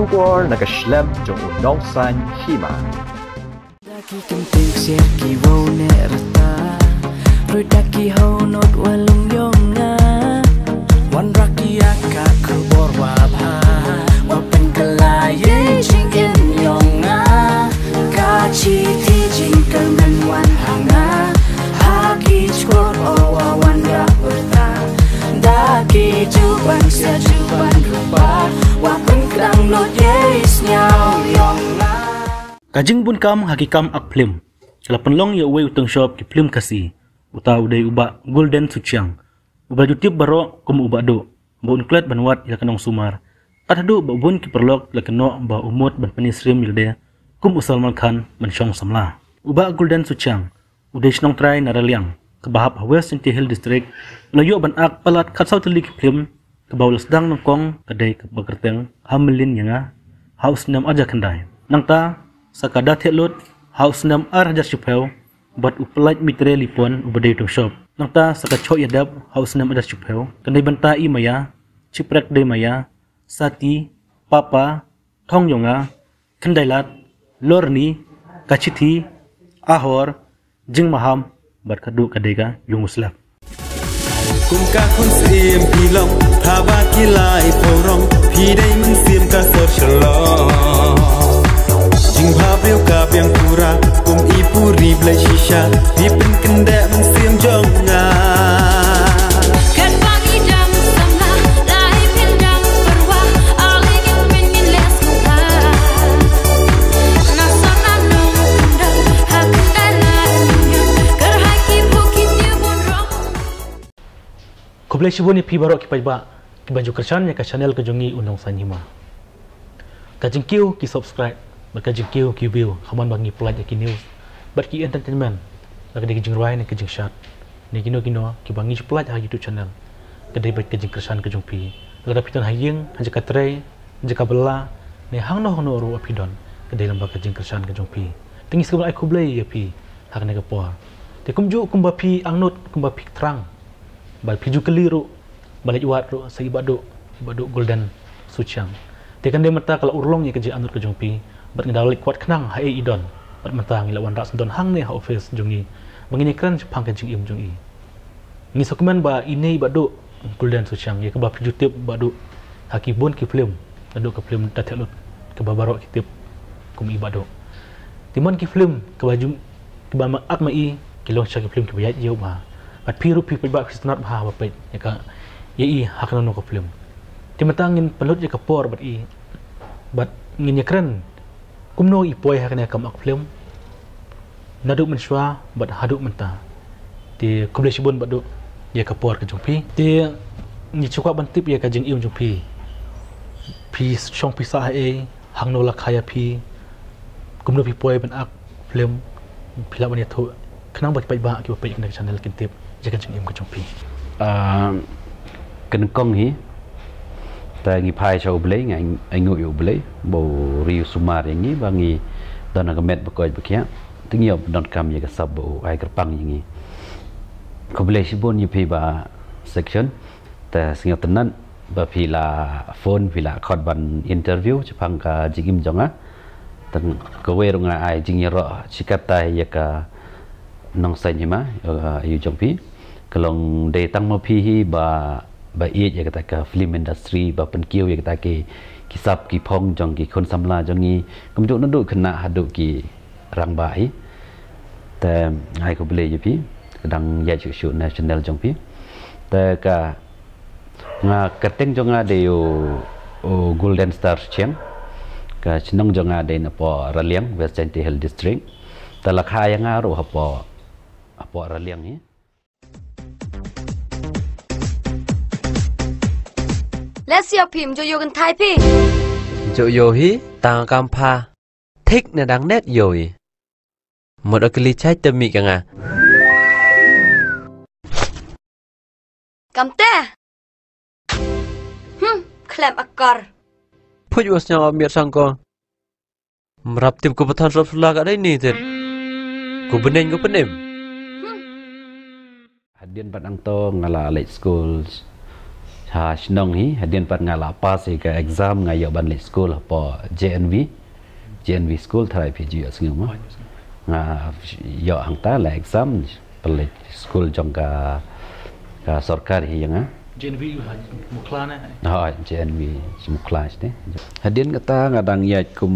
Kubor nagkaslab jong udawsan hima. Daki kenting siar ki wau ne rata Rui daki hau not walung yong na Wan raki aka kubor wabha Wapen kalaye jing in yong na Kachi ti jing kangen wan hanga Haki chkor owa wan ra berta Daki juban sia juban rupa Wapen Kajing pun kam haki kam ak film. Kala penlong ya uwe utang shop ki film kasi. Uta udai uba golden suciang. Uba jutip baro kum uba do. Ba unklet ban wat ila kenong sumar. At hadu ba bun ki perlok ila keno ba umut ban penisrim yilde. Kum usal malkan ban syong samla. Uba golden suciang. Udai senong try naraliang. Kebahap hawes inti hill district. Layo ban ak palat katsaw tili ki plim kabaulas sedang nongkong kong kaday kapagkating hamlin nga ah, house nam aja kendai Nang ta sa kada thelot house nam ar aja chupel but mitre lipon ubaday to shop. Nang ta sa kacho yadap house nam aja chupel kendai banta i maya chiprek day maya sati papa thong yung ah, kendai lat lorni ni ahor jing maham but kadu kadega yung គុំកាខុនស្អៀមពីឡងថាបាគីឡាយផរងភីដៃមិនសៀមកាសរឆ្លងជីងផាព្រាវកាពីងពូរាគុំអ៊ីពូរីប្លេឈីសាពីពិនកណ្ដែមិន Kebelah sebuah ni pibarok ki pajba ki banju kersan ya ka channel ke jungi unong sanjima. Ka jengkiu ki subscribe, kiu jengkiu ki view, khaman bangi pelat ya ki news, bat ki entertainment, maka di kejeng ruai ni kejeng syat. Ni kino kino ki bangi sepelat ha youtube channel, kedai bat kejeng kersan ke jungpi. Maka da pitan hayeng, hanja katerai, hanja bela, ni hang noh noh ruwa pidon, kedai lembak kejeng kersan ke jungpi. Tengis kebelah ay kublai ya pi, hak ni kepoa. Tekum juk kumbapi angnut, kumbapi terang, bal piju keliru balik uat ro sai badu badu golden suciang tekan dia kan mata kalau urlong ni kerja anur kejungpi bat ngedalik kuat kenang hai eh, idon bat mata ngilawan ras don hang ne ha office jungi mengini kran pang kejing kan im jungi ni sokman ba ini badu golden suciang ye ke bab piju tip badu hakibun ki film badu ke film datek lut ke babarok ki tip kum ibadu timon ki film ke baju ke bama akmai ki long sha ki film ki bayat jeu ba at piru pi pelbak kita nak bahar apa itu, ya kan? Ya i hak nono ke film. Cuma tangin pelut ya kepor bat i, bat ingin ya keren. Kum no i poy hak nak mak film. Naduk menswa bat haduk menta. Di kubli sibun bat duk ya kepor ke jumpi. Di ni cukup bantip ya kajing iu jumpi. Pi song pisah ai eh, hak nono lah kaya pi. Kum no pi poy bat ak film. Pilak bani tu. Kenang bagi baik-baik, kita baik-baik channel kita jaga jeng im kacung pi. Ehm, kena kong hi, tapi ngi pai cakap beli, ngi ngi ngi beli, bo riu sumar yang ni, bangi dan agak met berkoj berkian, tinggi ob don kam jaga sab bo ay kerpang yang ni. Kau beli sih pun nyepi ba section, tapi sengat tenan ba phone pila kod ban interview cepang ka jingim jonga. Tan kowe rungai ay jingi ro cikat tay yaka nong sa nyima yu jong pi kalau dia tang mau pihi ba ba iya ya kata ke film industri ba penkiu ya kata ke kisap ki pong jong ki kon samla jong ni kemudian nado kena hadu ki rang bai ta hai ko beli jepi kadang ya cuk cuk national jong pi ta ka nga keteng jong ada yo golden star chem ka chenong jong ada na po raliang west central district ta lakha yang aro hapo apo ha raliang ni eh? Let's help him cho yogan thai pi. Cho yohi tang kam pha. Thích na dang net yoi. Một đôi kili chai tâm mi kang à. Kam te. Hm, klem akar. Phút vô nhau miệt sang con. Mrap tim ko patan rap sulak ada ini ter. Ko bening ko penim. Hadian padang tong ngala late schools. ha sinong ni hadin pat nga lapas ka exam nga yo ban school po JNV JNV school thrai phi jia sing ma nga ha, yo ya, ang ta la exam pele school jong ka ka sarkar hi nga ya, JNV mukhlana ha JNV eh. ha, mukhlas ne hadin ka ta nga dang yat kum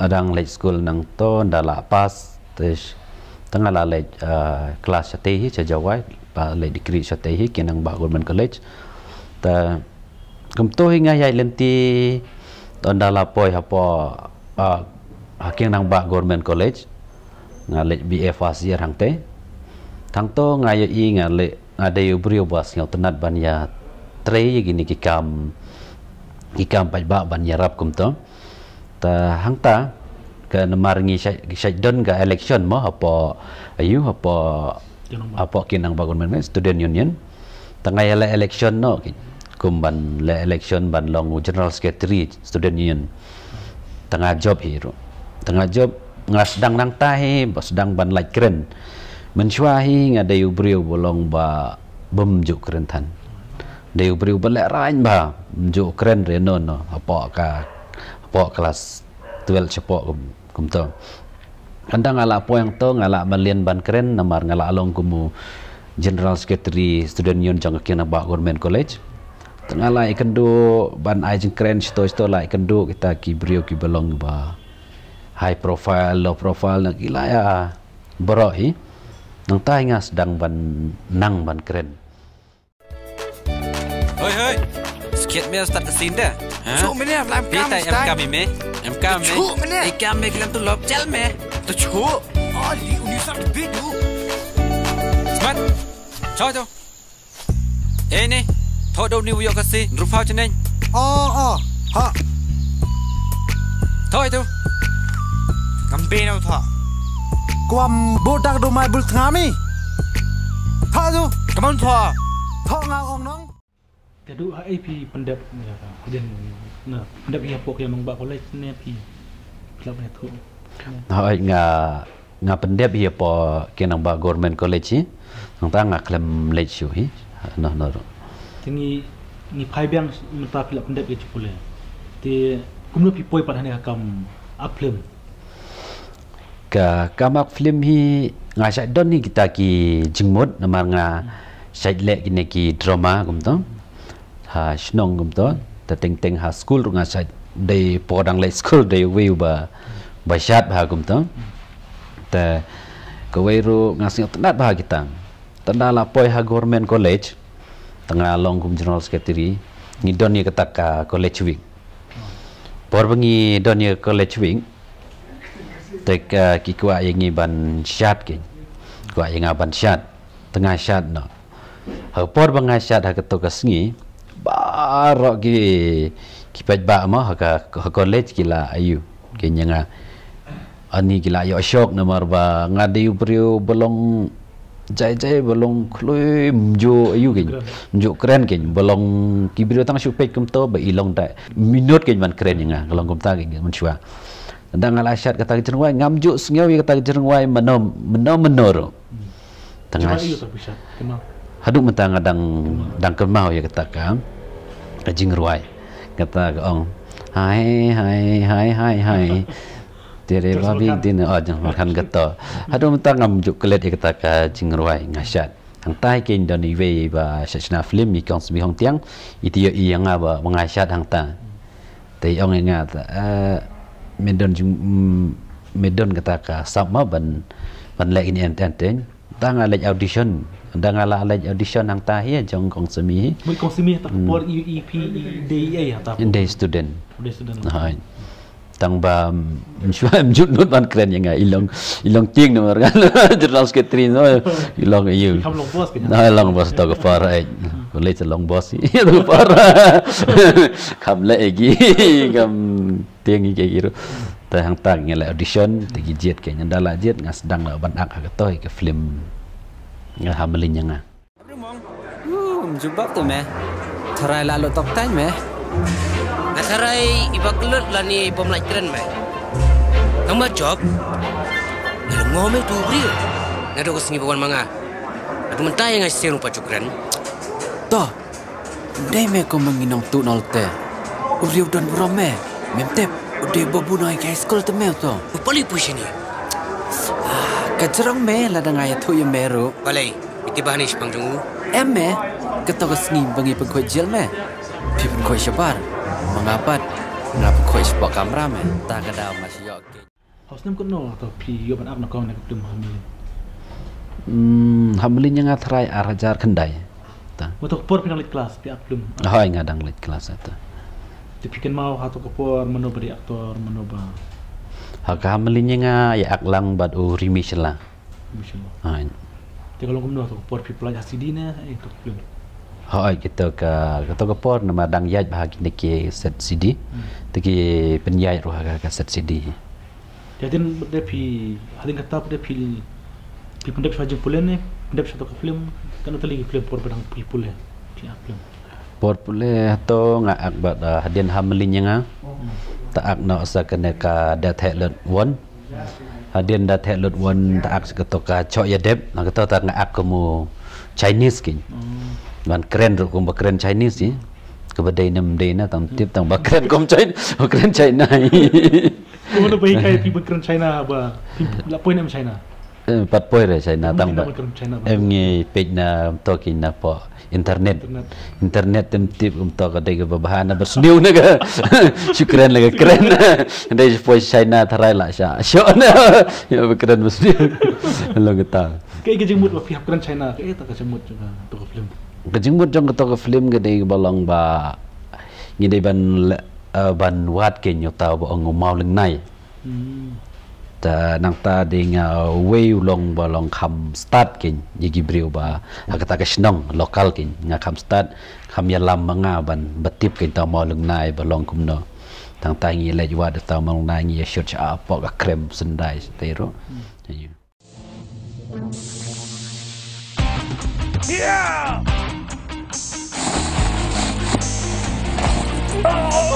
adang le school nang to nda lapas tes tengah la le class sate hi cha jawai pa le degree sate hi kinang bagul men college ta kum to hinga yai lenti ton dala poi hapo a hakeng nang ba government college nga le bfas year hang te thang to nga ye i nga le nga de yu brio bas nga tnat ban ya tre ye gini ki kam ki kam pa ba ban ya rap kum to ta hang ta ke nemar ngi sai don ga election mo hapo ayu hapo apo kinang bagun men student union tengah ele election no gitu kum ban le election ban long general secretary student union tengah job hiru tengah job ngas dang nang tahi bos dang ban like keren mensuahi ngadai ubrio bolong ba bem juk keren tan dai ubrio ban rain ba juk keren reno no apa ka apa kelas 12 cepok kum kum to anda ngala apa yang to ngala balian ban keren namar ngala along kumu general secretary student union jangkian abah government college tengah lah ikan ban ai jeng keren situ situ lah ikan kita kibrio kibelong ba high profile low profile nak gila ya berok hi eh. nang tai ngas dang ban nang ban keren hoi hoi sikit me start the scene dah ha so many of lamp kam stai am kam me am kam me ikam me kelam tu lop chal me ah, tu chu ali uni sat video smart chao chao ene eh, thôi đâu New York si rụp phao cho nên ờ ờ hả thôi tu cầm bê nào thọ quam bố đặc đồ mai bực ngami thọ tu cảm ơn thọ thọ ngao ông nóng แต่ดูไอพีพันเด็บเนี่ยคุณเด่นเนี่ยพันเด็บเนี่ยพวกยังมึงบอกเขาเลยเนี่ยพีเราเนี่ยทุกเอาไงงาพันเด็บเนี่ยพอเกี่ยงกับ government college ต่างๆงาคลำเลชอยู่ฮีนั่นนั่น tingi ni phai byang mata phila pande ge chule te kumlo pi poi padhane ka kam aplem ka kamak film hi nga don ni kita ki jingmot na nga sai le ki ki drama gum to ha shnong gum to ta teng teng ha school nga sa de podang le school de we ba ba shat ba gum to ta ko we ro nga sing ba kita ha, tanda lah poi ha government college tengah long kum general ni ngi donye ketaka ah, college wing por bengi donye college wing tek uh, ki kwa yang ngi ban syat ke kwa yang ban syat tengah syat no ha por bengi syat ha ketok ke sengi barok ki ki pat ba ma ha ah, ka college ki la ayu ke nyanga ani ki la yo syok na mar ba ngadi upriu belong jai jai belong kloi mjo ayu gen mjo keren gen belong kibiro tang shu pek kum to ba ilong dai minot gen man kren nga kalong kum tang gen man shua dang ala syat kata jeng wai ngam ju sngeu kata jeng wai menom menom menoro tengah ayu tapi syat kemau hadu mentang dang dang kemau ya kata ka jeng ruai kata ong hai hai hai hai hai Tiada babi dina ajang makan oh, gata. Ada minta ngamjuk kelet ia kata ka jingruai ngasyat. Hang tai ke indoni ve ba film mi kong sbi hong tiang. Iti ia iyang aba mengasyat hang ta. Tei ong inga ta eh, medon jing medon mm, kata ka sama ban ban lek ini enten ten. Tang alek audition. Dang ala alek audition hang ta hiya jong kong sbi. Mi kong sbi ta por EP Day student. Day student. Hai tang ba mshwam junut ban kren yang ilong ilong ting no ngar ngal jurnal sketrin, no oh, ilong yu na ilong bos to go far ai go let long bos i do far kham le egi gam tiang ge giro ta hang tang ngal audition te gi jet ke nyanda la jet ngas dang la ban ak ha to ke film nga ham le nyang a mjubak hmm, to me thara la lo tok tai me Nasarai ibaklut la ni ibom lai tren mai. Tambah job. Ngalem ngome tu bri. Ngadu ko singi bawan manga. Adu mentai yang asih rupa cukran. To. Dai me ko menginong tu nolte. Uri udan burame. Memtep de bobu noi ka school te me to. Upali pushini. Ah, Kacerang me la dengai tu ye meru. Balai. Iti bahanish pangjungu. Em eh, me ketok singi bengi pengkoj jil me. Pipen koj siapa? Ma pat kau khoi spa camera me ta ka da ma syo ke. Ha snem ko no to phi yo ban ap na kong na ktum ha mi. Hmm, hamlin yang atrai ah, arajar kendai. Ta. Mo to por pinalit class pi aplum. Ha inga dang lit class ta. Ti pikin mau ha to ko por aktor menoba. Ha ka hamlin yang ya aklang bad u remission lah. Remission. Ha. Ti kalong kumno ha, to por pi pelajar sidina e eh, to plum. ហើយគេទៅកកទៅកពនមកដងយ៉ាច់បាគីនិគេសិតស៊ីឌីទីគេបញ្ញាយរហកសិតស៊ីឌីតែទិនបដេភីហើយគេតបដេភីពីពន្តឆាជពលេនេពន្តឆាតកភ្លឹមកណតលីភ្លឹមពរបដងពីពលេទីអភ្លឹមពរពលេតងអកបដហឌិនហាមលីញងាតអកណអសកណេកាដេថេលត1ហើយដែលតែលត់វនតាក់ស្កតកាចោយ៉ាដេបណកតតាក់អាក់កមូ Chinese គី Man keren tu kumpa keren Chinese ni. Kebetulan ini mende ini tam tip tam bakren kom China, bakren China. Kau mana pergi kau pi bakren China apa? Lapoi nama China. Eh, empat poin lah China tam. Em eh, ni page na talking na po internet. Internet tam tip talk toka dek bahan apa sniu naga. Syukuran lagi keren. Dek poin China terai lah sya. Sya na ya bakren sniu. Lo kita. Kau ikut jemput apa pihak keren China? Kau ikut jemput juga tu film kajing mo jang kato ka film ka day balang ba ni day ban eh, ban wat kenyo tao ba ang umaw lang nai hmm. ta nang ta day nga way ulong balong kam start ken ni gibriw ba akata ka sinong lokal ken nga kam start kam yalam mga ban batip ken tao maw lang nai balong kumno tang ta ngi lej wat tao maw lang nai ngi yashur cha apok ka krem sendai tayro hmm. Yeah! បន្តបដីមេ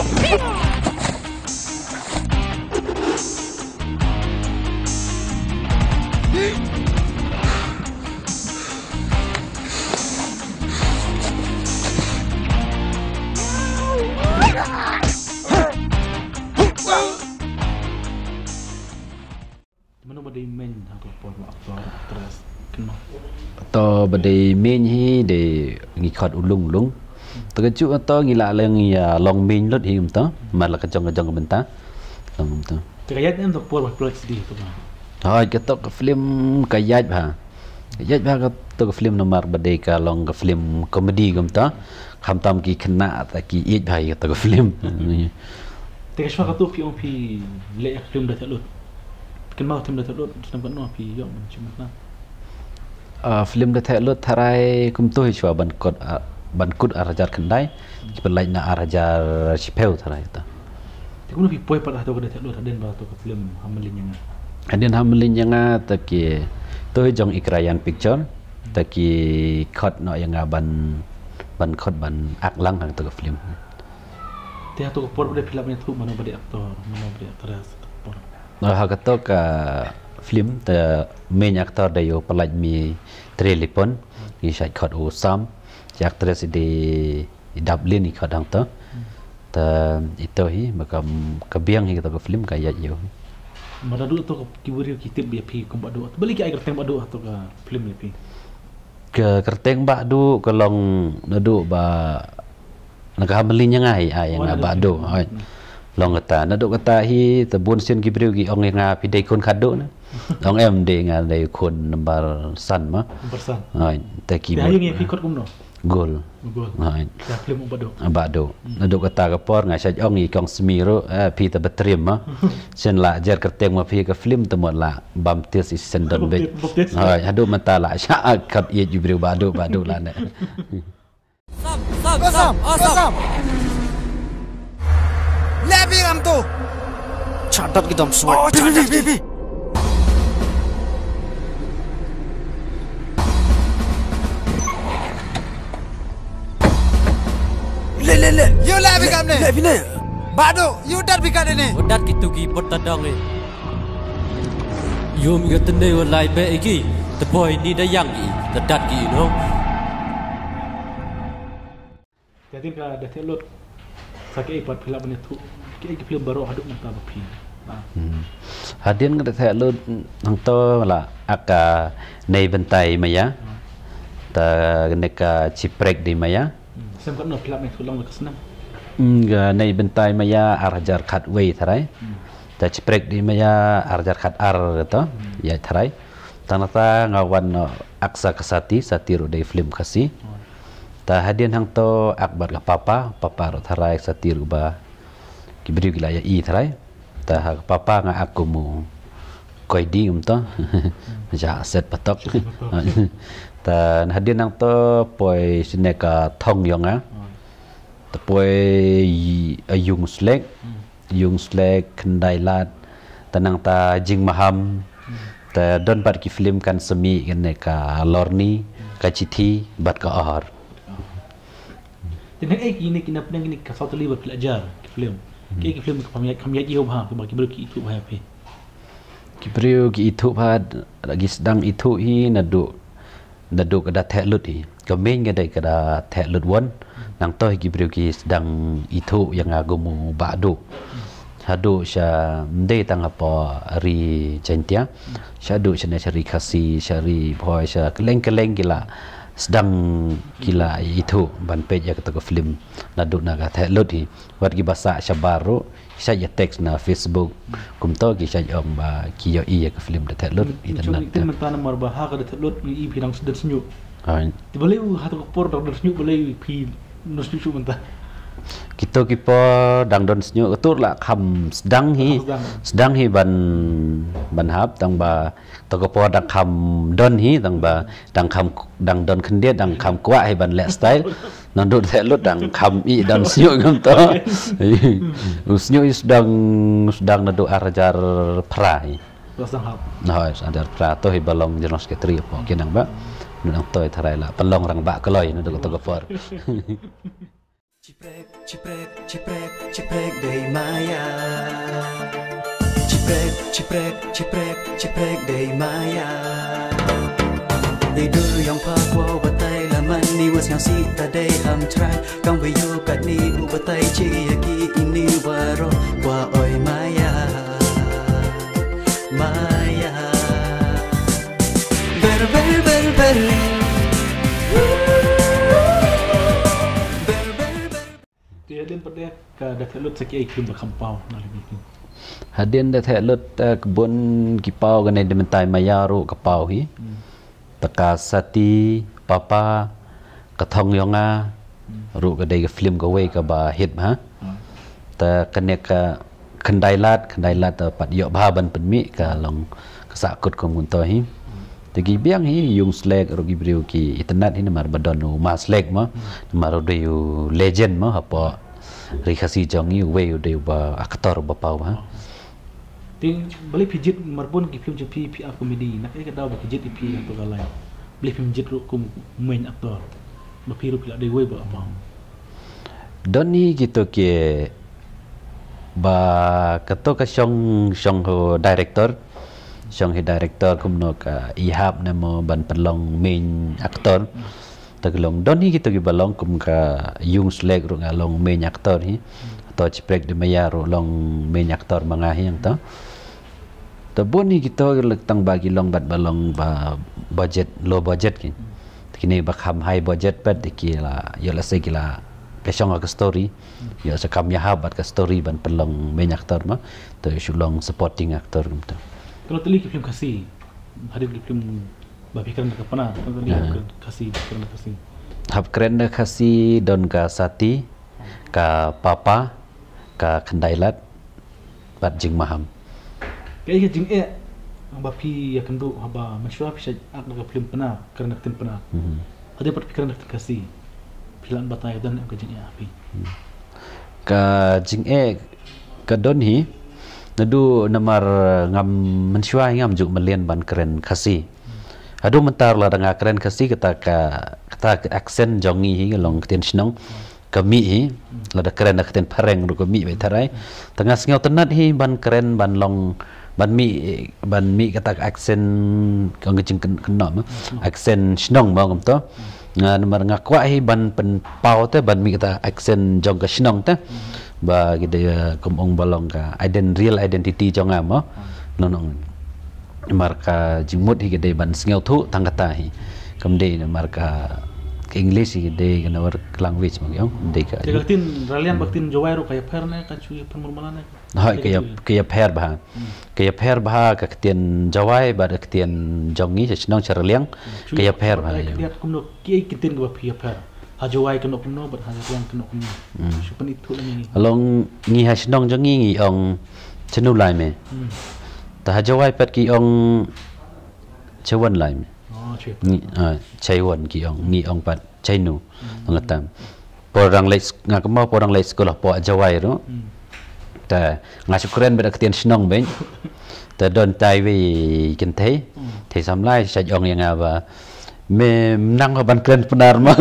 ញហីដែលងីខត់ឧលុងឧលុង tergecu atau ngila leng ya long min lut hi umta mar kejong kejong kebenta um umta kayat en tok pur bak di tu ha ha ketok film kayat ba kayat ba ketok film nomor bade ka long ke film komedi gumta kham tam ki kena ta ki iet ba ha, ya tok film tegas ba ketok pi pi le film da telut kin ma tem da telut tempat no pi yo cuma na Uh, ah, film da telut tarai kumtuh hi chwa bankut arajar kendai kepelai na arajar sipeu tara eta te kuno pi poe pada tokde tedo tadin ba tok film hamlin yang adin hamlin yang ta ki to jong ikrayan picture ta ki khot no yang ban ban khot ban ak lang hang tok film te tok por pada film ni tu mano pada aktor mano pada aktris por no ha kato ka film ta main aktor dayo pelaj mi trilipon ni syai khot usam จากทรัสดีดับลินอีกครั้งต่อแต่อีตัวนี้มันก็กระเบียงให้กับฟิล์มกายอยู่มาดูตัวกับกิบุรีกิติบีพีกับบัดดูบัลลีกไอ้กระเตงบัดดูตัวกับฟิล์มลีพีกับกระเตงบัดดูกับลองนัดดูบะนักฮามลินยังไงไอ้ยังไงบัดดูไอ้ลองกระตานัดดูกระตาฮีตะบุญเซียนกิบุรีกิองเงาพี่ได้คนขัดดูนะองเอ็มเด้งอะไรคนนับบาร์สันมะบาร์สันไอ้แต่กิบุรีได้ยังไงพี่คดกุมเนาะ Gul. Gul. Ha. Badu. Badu. Nduk kata ke por ngai sa jong i kong smiru eh pi ta betrim ma. Ah. Sen la jer ker teng ma pi ke film te mot la bam tis is sen don be. Ha. Hadu ya, mata la sha ah, kat ye jibri badu badu la ne. Sam, sam, sam, sam. Lebi am tu. Chatat ki dom suat. Oh, bi bi bi. le le le you la bi kam ne le bi ne bado you dat bi kadene o dat ki tu ki bot ta dong e you mi ga ten dei o lai be ki the boy ni da yang ki the dat ki no jadi ka lah, da te lot sake eh, i pat phila bani thu eh, ki ki phil baro hadu mun ta ba phi ha. hmm. Hadian ngada saya lu hang to la aka nei bentai maya ha. ta neka chiprek di maya sem kan no plap me khulong ka snam nga bentai Maya ya arjar khat wei tharai hmm. ta chprek di Maya ya arjar khat ar to ya tharai tanata nga wan aksa kesati, satiru dei film kasi hmm. Tapi hadian hang to akbar ga papa papa ro tharai satiru ba kibriu kila ya i tharai Tapi ha papa nga akumu koi di um to set patok tan hadi nang to poi sine thong yong a to poi a yung slek yung slek khandai lat tanang ta jing maham ta don bat ki film kan semi gen ka lorni ka chithi bat ka ahar tene ek ine kin apne kin ka sautli bat la jar ki film ke ki film ka pamya khamya ji ho ba ki bar ki itu ba pe ki priyo ki itu ba lagi sedang itu hi nado. ดดูกระดาแทะลุดอีก็เม่งกระดกระดาแทะลุดวันนางต้อยกิบริวกีดังอิทุยังอากมูบาดุฮาดูชะเดตังอปอรีเจนเตียชาดูชะเนชริคาซีชารีพอยชะเล่งกเล่งกีฬาสดังกีฬาอิทุบันเปจยากตะกฟิลิมนาดูนากระแทะลุดอีวัดกิบาษาชะบารุ saya teks na facebook kum to gi xa yom ba ki yo i ya ka film de te lut i tan na te ta na mar ba ha ga de te lut i i ah, pi rang su de su ti ba le por da de su pi no su kita kita dang don senyu itu lah ham sedang hi sedang hi ban ban hab tang ba tak kepo dang ham don hi tang ba dang ham dang don kendiat dang ham kuat hi ban let style nandu teh lut dang ham i dang senyu kan to is dang sedang nandu arjar perai Nah, ada perato hi balong jenos ketri apa kenang ba. Nang toy tharai la palong rang bak keloy nang to gofor. Thank you. Cipreg, cipreg, cipreg, cipreg de Maia Cipreg, cipreg, cipreg, cipreg de Maya. They do yang pa qua ba tay la man ni was yang si ta day ham track Kang we yo kat ni u ba tay chi ya ki ini waro Wa oi Maya Maya Ber ber ber ber ហើយនៅតែលត់តកបុនគីប៉ោកណៃដេមតៃម៉ាយ៉ារូកប៉ោហ៊ីតកាសតិប៉ាប៉ាកថងយ៉ងារូកដេកហ្វ្លីមកវេកបាហិតម៉ាតកណេកកណ្ដៃឡាតកណ្ដៃឡាតប៉ាត់យ៉ោបាបានពិនមីកាឡងកសាកុតកុំគុនតោហ៊ី tegi biang hi yung slag rogi briu ki itnat hi mar badon u ma slag ma mar de yu legend mah apa ri khasi jong yu we yu de ba aktor ba pau ha tin bali pijit marbon ki film jepi pi a comedy nak ka da ba pijit pi atau to galai bali film jit kum main aktor ba pi ro pi we ba ma Doni kita ke ba ketua ka song ho director ช่องให้ดีเรคเตอร์คุณนกอีฮับเนี่ยมาบันปลงมิงอักตอร์ตกลงดอนนี่กิตกิบัลลงคุณกับยุงสเล็กรุงลงมิงอักตอร์นี่ตัวชิเปรกดิมายารุงมิงอักตอร์มังอาฮิยังต่อแต่บุนี่กิตกิเล็กตั้งบากิลงบัดบัลลงบะบัจเจ็ตโลบัจเจ็ตกินทีนี้บักคำให้บัจเจ็ตเป็ดกี่ละยี่ละสิกี่ละก็ช่องกับสตอรี่ยี่ละสักคำยาฮับกับสตอรี่บันปลงมิงอักตอร์มาตัวชุลง supporting actor กันต่อ kalau telik film kasih. Hari beli film babi kerana apa nak? Kalau telik yeah. Ya. kasih kerana kasih. Hab kerana kasih don ka sati, ka papa, ka kendailat, bat jing maham. Kaya ke jing e, eh, babi ya kendo haba macam masyarakat bisa agak film pernah kerana tin pernah. Mm-hmm. Ada perpikiran nak kasih. Pilihan batang ayat dan yang kejengnya api. Ke jing e eh hmm. ke eh, don hi, nadu namar eh, ngam mensua ngam juk melian ban keren kasi adu mentar lah dengan keren kasi kata ka kata aksen jongi hi long tin sinong kami hi la da keren nak tin pareng ru kami be tarai tengah singau tenat hi ban keren ban long ban mi ban mi kata aksen kang jing kena aksen sinong ba ngam to ngan mar ngakwa hi ban pen pau te ban mi kata aksen jong ka sinong te ba kita ya, kumong balong ka ident real identity jong amo oh. hmm. nonong marka jimut hi kita ban singau tu tangkata hi kemde marka English hi kita ban our language mong yong de ka tin ralian baktin jowai ro kaya phar ka chu ya phar murmalana ha kaya kaya phar ba hmm. kaya phar ba ka tin jowai ba ka tin jongi chnong charliang hmm. kaya ya phar ba kaya kumno kiy kitin ba phar Haju wai kena kuno bet haju yang kena kuno. Hmm. Supen itu lah ni. Along ni hai sedong jo ngi ngi ong chenu lai me. Hmm. Ta haju wai pat ki ong chewan lai me. Ah, ngi a ah, chai wan ki ong ngi ong pat chai nu. Hmm. Ong tam. Por rang lai nga ka mo por rang lai skola po haju wai ro. Hmm. Ta nga sukren bet ketian sedong ben. Ta don tai wi kin thai. Thai sam lai sa jong yang a ba me menang ban kren penar ma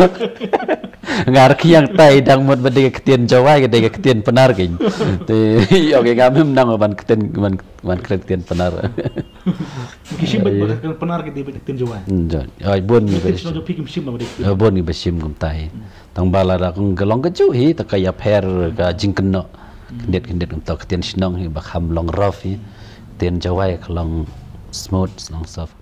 ngar ki yang tai dang mot bade ke tien jawa ke de ke tien penar ke te yo ke ngam menang ban ke tien ban ban kren tien penar ki sim ban kren penar ke de tien jawa hmm, jo ai bon ni ke sim jo pik sim ma bade bon ni ba sim gum tai tang bala ra kong gelong ke chu hi ta ka ya pher ga jing ken no kendet kendet gum ta ke tien hi ba kham long raf hi tien jawa ke long smooth long soft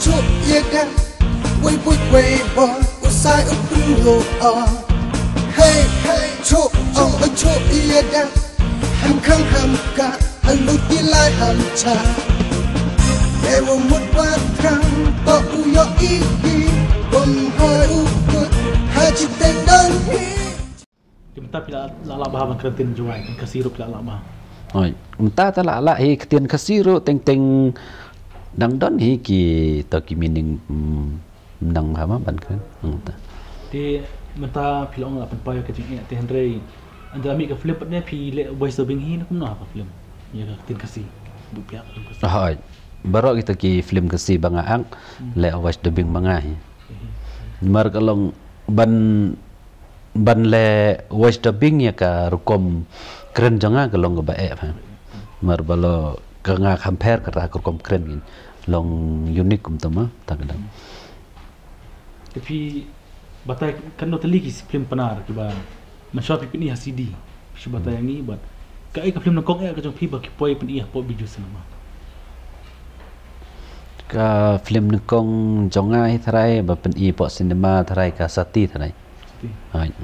chút yega Quay bôi quay bò Cô sai ức bưng lộ à Hey hey chỗ ông ơi chỗ yega Hàm khăng hàm cả Hàm lúc đi lại hàm trà Ewa một bát khăng Bỏ u yo ý đi Bầm hai u cơ Hai chị tên đơn hi Chúng ta pilih lalak bahawa kertin juai, kasiru pilih lalak bahawa. Oi, chúng ta tak lalak hi kertin kasiru ting ting ดังดอนฮีกีตอกิมินิงนังหามาบันคันอืมตีมันตาพี่ลองละปันไปกับจิงเนี่ยเตนเรยอันดามีกับฟลิปเนี่ยพี่เลไวเซอร์บิงฮีนะคุณหนอกับฟลิมเนี่ยก็ตินกะซีบุปยากกะซีฮอบารอกิตกีฟลิมกะซีบังอังเลไวเซอร์บิงบังไงมาร์กลองบันบันเลไวเซอร์บิงเนี่ยกะรุกอมกรันจังงะกะลองกะบะเอฟมาร์บะลอกะงะคัมเพร์กะรากรุกอมกรันกิน long unique kum tama tak ada. Tapi batai kan no teliki si film penar kiba masya Allah pipi ni hasidi si batai yang ni bat kai kapi film nakong ya eh, kacang pipa ah, kipu ay pun iya pop biju selama. Ka film nakong jonga hi eh, terai bat pun iya pop cinema terai ka sati terai.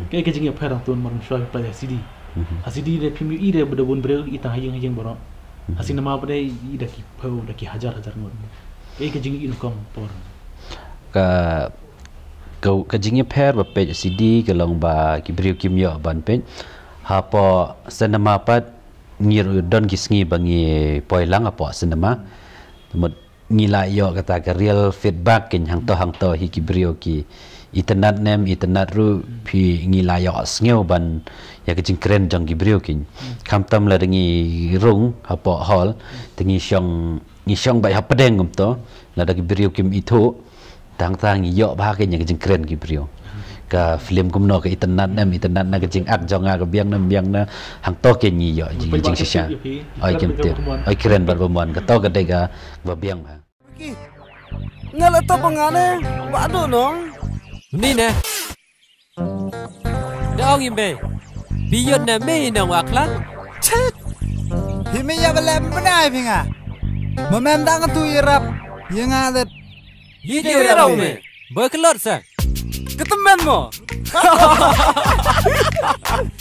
Kai kacang iya perang tuan marun masya Allah pipa hasidi mhm. hasidi dia film e, iya benda bun beri ita hajing hajing barang. Mhm. Asing nama apa dia? Ia dah kipau, dah kihajar hajar eh, ngon. Ia kejengi ilu kong por. kau kejengi per ba CD ke long ba kibriu kimyo ban pej. Hapo senama apa ngir don kisni bangi poy lang apa ha, senama. Temut ngila yo kata ke real feedback kin hang to hang to hi Brio ki internet nem internet ru phi ngi la ya sngeu ban ya ke jingkren jang gi brio kin hmm. kham tam la ngi rung ha po hol te ngi syang ngi syang bai ha padeng gum to la da gi kim i tang tang yo ba ke ngi jingkren gi brio ka film gum no ke internet nem internet na ke jing ak jang ga biang nem biang na hang to ke ngi yo ji jing si sha ai kim te ai kren bar ba mon ka to ga de ba biang ba ngala to bangane ba do no နီနဲတောင်းရင်ပဲပြီးရနေမေးနေဝါခလာချက်ဒီမေရပလဲမနိုင်ဘင်္ဂါမမန်တန်တူရပ်ယင်းအားသက်ရီဒီယိုရောင်းမေဘကလော့ဆာကတမန်မော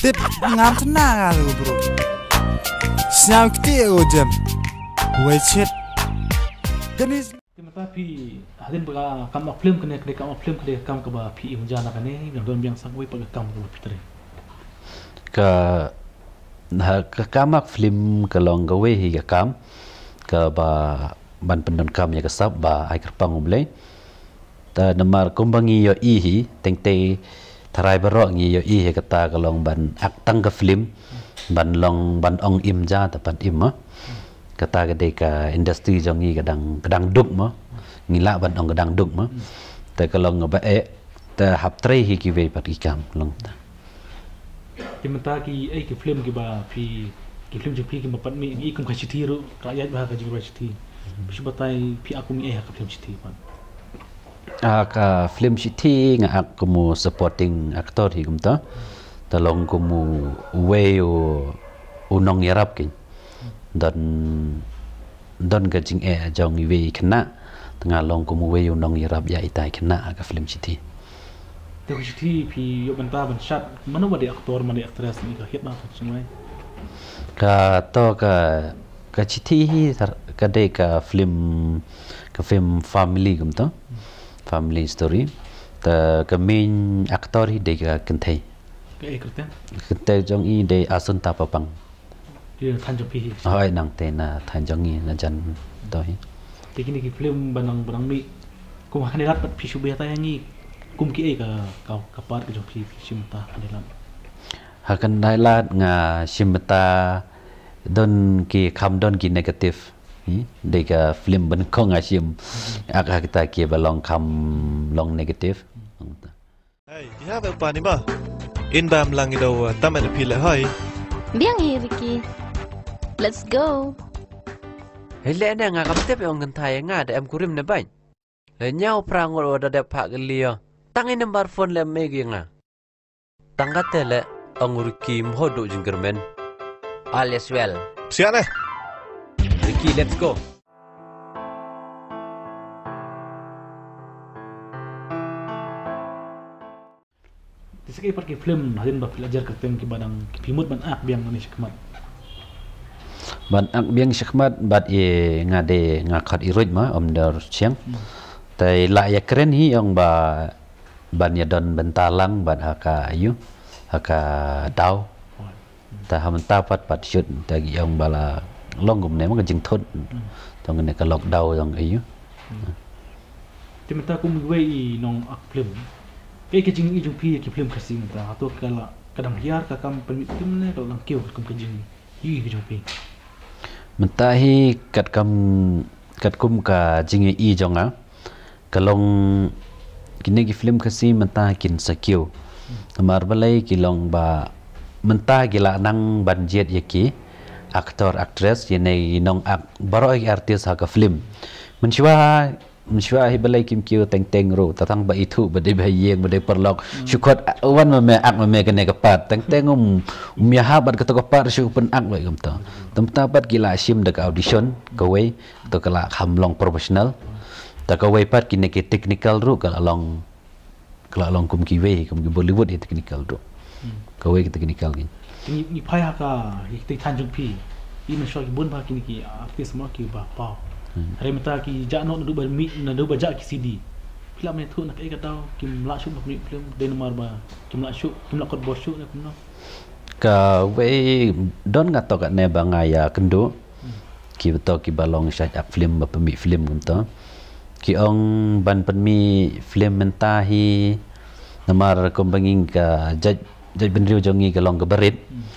ဒီငမ်းတနာကလို့ဘရိုစောင့်တီအိုဂျမ်ဝေချက်ဒနီ kem pi hadin ba kam film kene kene kam film kene kam ka ba pi e un jana ka don biang sang wei kam do pitre e. ka na ka film ka long ga kam ka ba ban pendon kam ya ka sab ba ai ka pang um teng te tharai ba ro ngi yo i hi ka ta film ban long ban ong im ja ta kata gede ka industri jongi kadang kadang duk mo ngila ban dong kadang duk mo ta kalong ngaba e ta hap tre hi ki ve pat ikam long ta ki mata ki e ki film ki ba pi ki film ji pi ki mapat mi ki kum khachi thiru ka yat ba ka ji ba chi thi bi shu batai pi aku mi e ha ka film chi thi pan a ka film chi thi nga ak ko supporting actor hi kum ta ta long ko mo weyo unong yarap kin don don gajing e jong iwe ikna tenga long kumu we yu nong yirab ya itai kena aga film chiti te ko chiti pi yo ban ta ban chat mano wadi aktor mani aktres ni ka hitna lah, fa chungai ka to ka ka chiti hi ka de ka film ka film family gum hmm. to family story ta ka main aktor hi de ka kentai ka ikrte eh, kentai jong i de asun ta pa pang than cho pi hoi nang te na than cho ngi na chan doi te kini ki film banang banang ni kum hane lat pat pisu beta yang cái cái cái e ka ka ka par ke jo pi simta hane lat hakan dai lat nga simta don ki kham don ki negative đây cái phim bên không ai xem ác hạt ta kia và long cam long negative ừ. hey đi hát về bà đi mà in bam lang đi đâu tâm anh phi lại hơi biếng hi ricky Let's go. Hele anda ngah kam te peong gan thai nga de am kurim ne bain. Le nyao prang ro da de phak Tangi number phone le me ge nga. Tangga angur Kim hodu do jingermen. All is well. Siane. Eh. Ricky, let's go. Jadi pergi film, hari ini belajar kepada yang kita barang, pimut mana ak biang manis sih บันอักเบียงชักมัดบัดเองาเดงาขัดอิรุจมาอมเดอร์เชียงแต่ลายเครนฮีองบาบันยดอนบันตาลังบันฮักกาอายุฮักกาดาวแต่ทำตาปัดปัดชุดแต่กี่องบาลาล่องกุมเนี่ยมันก็จึงทนตรงเงี้ยก็ล็อกดาวตรงอายุที่มันตากุมเว้ยน้องอักเพิ่มก็จริงอีจุงพี่ก็เพิ่มขึ้นแต่ตัวกันละกระดังยาร์กับคำเป็นมิตรเนี่ยก็ลังเกี่ยวกับคำกระจิงยี่กระจุงพี่ mentahi kat kam kat kum ka jinge i jonga kalong kine ki film kasi menta kin sakyo amar balai ki long ba menta gila nang banjet yaki aktor aktres ye nei nong ak baro artis ha ka film menchiwa มชวาฮิบเลยกิมคิวแตงเตงรูแต่ทั้งบอิทุบดิบเฮียงบดิปรลอกชุกดวันมาเมอักมาเมกันในกระปัดแตงเตงอมมีฮาบัดกระตุกกระปัดชุกเป็นอักไว้กัมตอตั้งแต่บัดกีฬาชิมเด็กออดิชันกเวยตัวกะละคำลองโปรเฟชชั่นแนลแต่กเวยปัดกินเกี่ยเทคนิคอลรูกะละลองกะละลองคุมกิเวยคุมกิบอลลีวูดเทคนิคอลรูกเวยเทคนิคอลกินนี่พายากาอีกติดทันจุกพี่อีมันชอบบุญพากินกี่อาทิตย์สมรคิวบ้าเปล่า Hari mata ki jak nak duduk bermi nak duduk jak ki sidi. Bila mai tu nak kata ki melaksu nak ni film de nomor ba. Ki melaksu ki kot bosu nak kuno. Ka we don ngato kat ne bangaya kendu. Hmm. Ki beto ki balong syat ap film ba pemi film kuno. Ki ong ban pemi film mentahi nomor kombanging ka jaj jaj benriu jongi ke long ke berit. Hmm.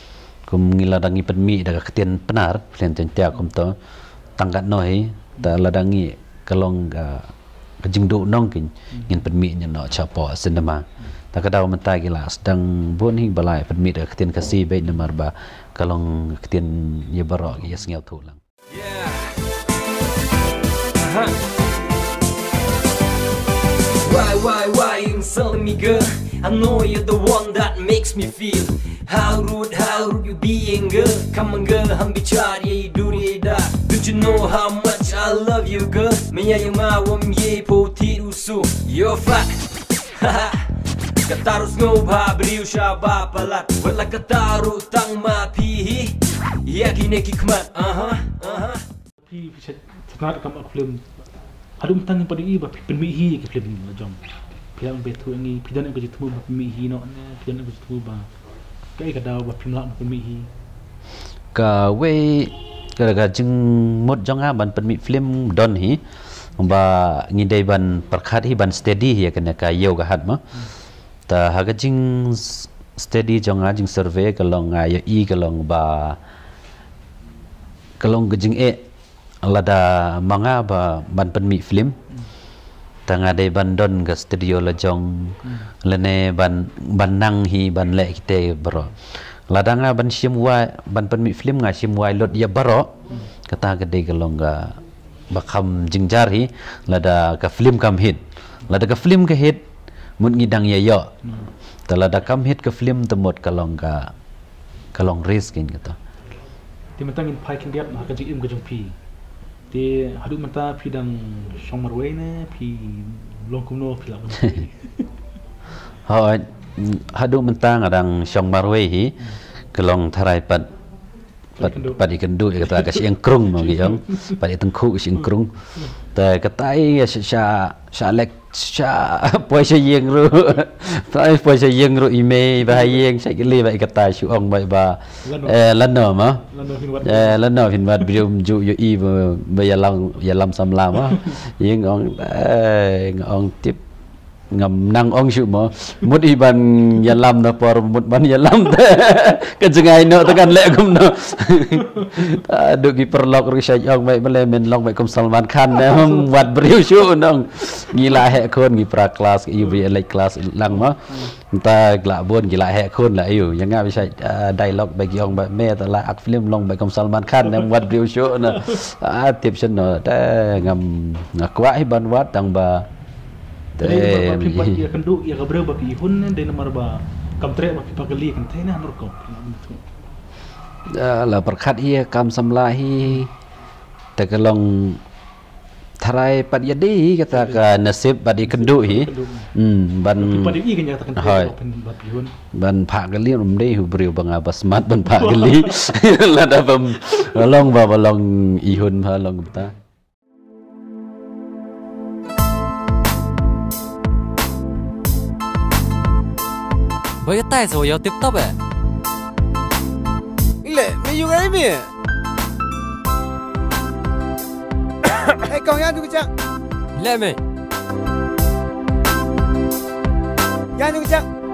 Kum ngiladangi pemi daga ketian penar, pelian tentia kum tangkat noi tak ladangi kalong kajing do nong kin hmm. ngin permi nya no chapo sinema ta kada ma ta gila sedang bun hing balai permi de ketin kasi be nomor ba kalong ketin ye baro ye sngel tu lang I know you're the one that makes me feel How rude, how rude you being, girl? Come on, girl, I'm be charged, yeah, you do it, yeah, Did you know how much I love you girl? Minha irmã, o mie pouti usu Yo fuck Kataru snow ba briu shaba palat Wala kataru tang ma pihi Yaki neki kikmat Uh-huh, uh-huh Senarat kamu film Adum tang pada iba pemihi ke film ni jom Pilang betu ni pidan aku jitu ba pemihi no ne pidan aku jitu ba Kaya kadao ba pimlak pemihi Ka Kawe Kerana jeng mod jonga ah, ban permit film don hi ba ngidai ban perkhat ban steady hi ya kerana ka yo ga hat ma ta haga jing steady jonga ah, jing survey ka long ga ah, ya ye i ka long ba ka long e lada manga ba ban permit film tanga dai ban don ke studio la jong hmm. lene ban ban nang hi ban le kite bro ladang nga lah, ban sim wa ban pan mi film nga sim wa lot ia baro kata gede galong ga bakam jingjar hi lada ke film kam hit lada ke film ka hit mun ngi dang ya yo ta lada kam hit ka film temot kalong ga kalong ris kin kata ti matang in pai kin dia ma ka jing im pi ti hadu mata pi dang song marwe ne pi long kum pi la ha ฮัดดูมันตั้งอะดังช่องมารวยฮีกลองทรายปัดปัดปัดอีกันดูอีกตากระเชียงกรุงมองกี่ยงปัดอีตั้งคู่เชียงกรุงแต่กระต่ายชาชาเล็กชาป่วยเชียงรู้ท้ายป่วยเชียงรู้อีเมย์ใบเยียงใช้กิริใบกระต่ายชูองใบบาเออลันโนมะเออลันโนพินวัดบิยมจุยอีบใบยาลังยาลำสำลามะยิงองเอององทิพ ngam nang ong shu mo mut iban yalam na por mut ban yalam te kejengai no tekan le kum no adu gi perlok ri sha yong mai mele men long mai kum salman khan na hom wat briu shu nong gi la he khon gi pra class gi yu bri like class lang ma ta gla bon gi la he khon la yu yang nga bi eh, dialog ba gi ong ba me ta la ak film long mai kum salman khan na wat briu shu na a ah, tip shen no ta ngam na kwa iban wat dang ba Damn ye. Ia kan duk, ia kabra bapi ni dan marba. Kam tre bapi pagali kan teh nah nurkop. Dah la kam samlahi. Tegelong tharai pat yadi nasib badi kendu hi hmm ban badi i kan kata kendu gali um dei hu briu banga basmat gali la lah, da bam long ba ba long i hun 왜 이렇게 따해서 왜 이렇게 답해? 이래, 미유가 이미. 해꺼 야누구장. 레미. 야누구장.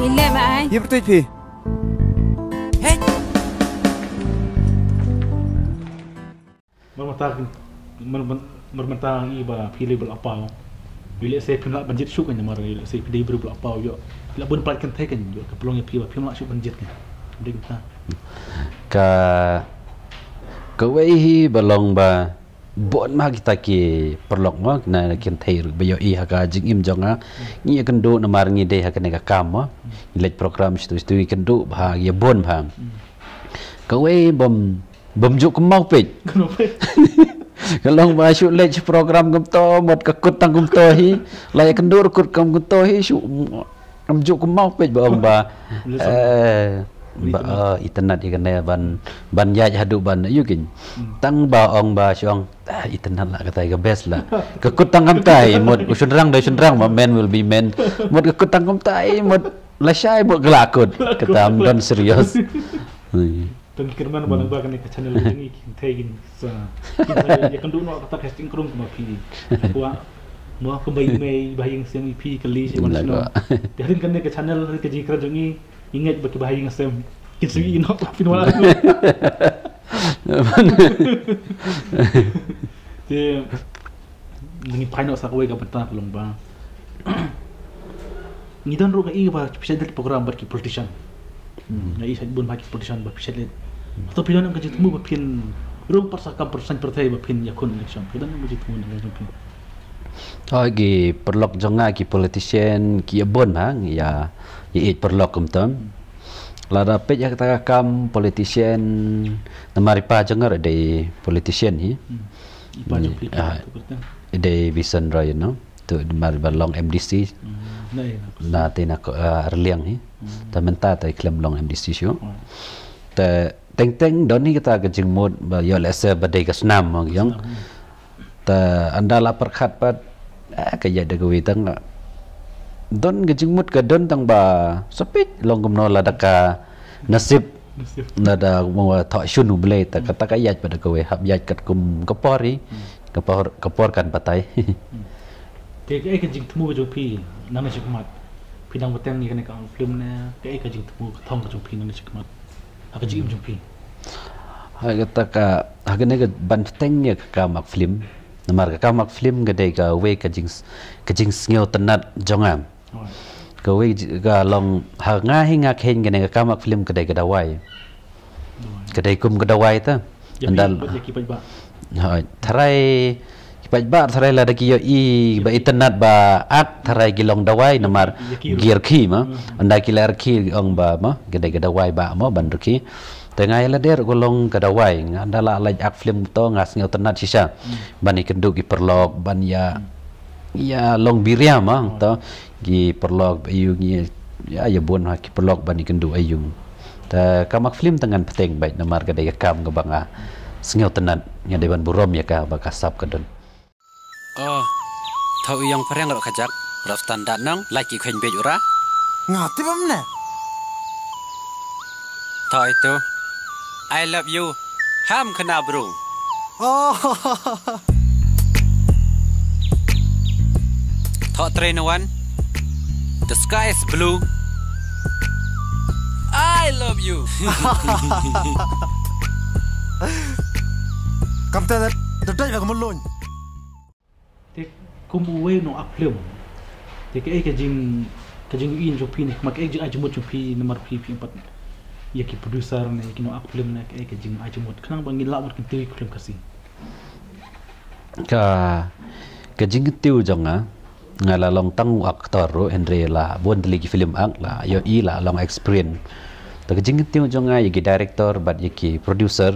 이래봐이. 이부터 이피. 헤. 뭘 맡아? 뭘 맡아? 이봐, 필립을 아빠. Bila saya pernah banjir syuk kan jemara, bila saya pergi beri pulak pau juga. Bila pun pelat kentai kan juga, ke pulang yang pergi, pergi malak syuk banjir kan. Bila kita. Ka... Ka waihi balong ba... Buat mah kita ke perlok mah kena kian thair bayo i haga jing im jonga ngi akan do namar ngi deh haga nega kam mah program situ situ i kan do bahag ya bon bahag hmm. kau eh bom bom juk kemau pe Kalau masuk lec program kumto, mat kekut tang kumto hi, layak kendur kut kam kumto hi, syuk amjuk kumau pej ba eh, ba. Ba oh, itenat ikan ya ban ban yaj hadu ban yukin. Hmm. Tang ba ong ba ah, syong, itenat lah kata ke best lah. Kekut tang kumtai, mat usunrang dai sunrang, man will be man. Mat kekut tang kumtai, mat lasyai mat gelakut. Kata amdan serius. 嗯。tengkirman mana balang hmm. balang ni ke channel ini kita ingin sa kita akan dulu kata casting kerum kemar pi aku mau aku bayi mei bayi yang sem pi keli si macam lah. tu dia hari kena ke channel hari kerja kerja ni ingat bagi bayi yang sem kita nak inok tapi nolak tu dia ni final sakwe kapan tak kelong bang ni dan rukai iba pisah dari program bagi politician Nah, ini saya pun bagi politician bagi atau pilihan yang kajit mubah pin persen percaya bah pin yakun election Pilihan yang kajit mubah dengan ki politician ki abon hang ya ya it perlok kumtam la rapet ya kata kam politician namari pa jangar de politician hmm. ah, tu namari hmm, ah, hmm. long mdc na tena ko erliang hi ta menta long mdc syo teng teng doni kita ke jingmut yo lese bedai ke senam mong yang hmm. ta anda lapar khat pat eh ke jadi ke witang don ke jingmut ke don tang ba sepit long kum no ladaka nasib nada mau tho shun u ble ta kata ka yaj pada ke hab yaj kat kum kepori hmm. kepor kepor kan patai hmm. ke ke ke jing tmu ju pi nam chik mat pi dang batang ni kan ka film na ke ke jing tmu thong ju pi nam chik mat apa jing ju pi haga taka haga nega ban tengnya mak film nama kaka mak film gede ka we ka jings ka jings ngeo tenat jongam ka we ka long haga mak film gede ka dawai kum ka dawai ta andal hai tarai Baik ba tharai i ba itnat at tharai gilong dawai namar gierki ma anda mm. kilar er ki ong ba ma gede gede dawai tengah ialah dia golong kadawai ngada la alaj ak film to ngas ngau tenat sisa hmm. bani kenduk i perlok ban ya ya long biria ah, mang hmm. to gi perlok ayung ya ya bon ha ah, ki perlok bani kenduk ayung ta kamak film tengan peteng baik na marga de kam ke banga ah. sengau tenat nya de ban burom ya ka bakasap kedon oh tau yang pareng rak kajak rak tanda nang laki khen be jura ngati bam ne Tak itu, I love you. Ham Kanabrung. Oh. Thought train one. The sky is blue. I love you. Come to that. The day I'm alone. Thế cũng nó áp Thế cái kajing gì cái gì in chụp pin, mặc cái gì ai yaki producer ne yaki no aklim ne ke ke jing aji mot kanang bangi la mot kinti kulim kasi ka ke jing tiu jong a ah. ngala long tang aktor ro enre la bon deli film ang la yo i la long experience ta ke jing tiu jong a ah, yaki director bat yaki producer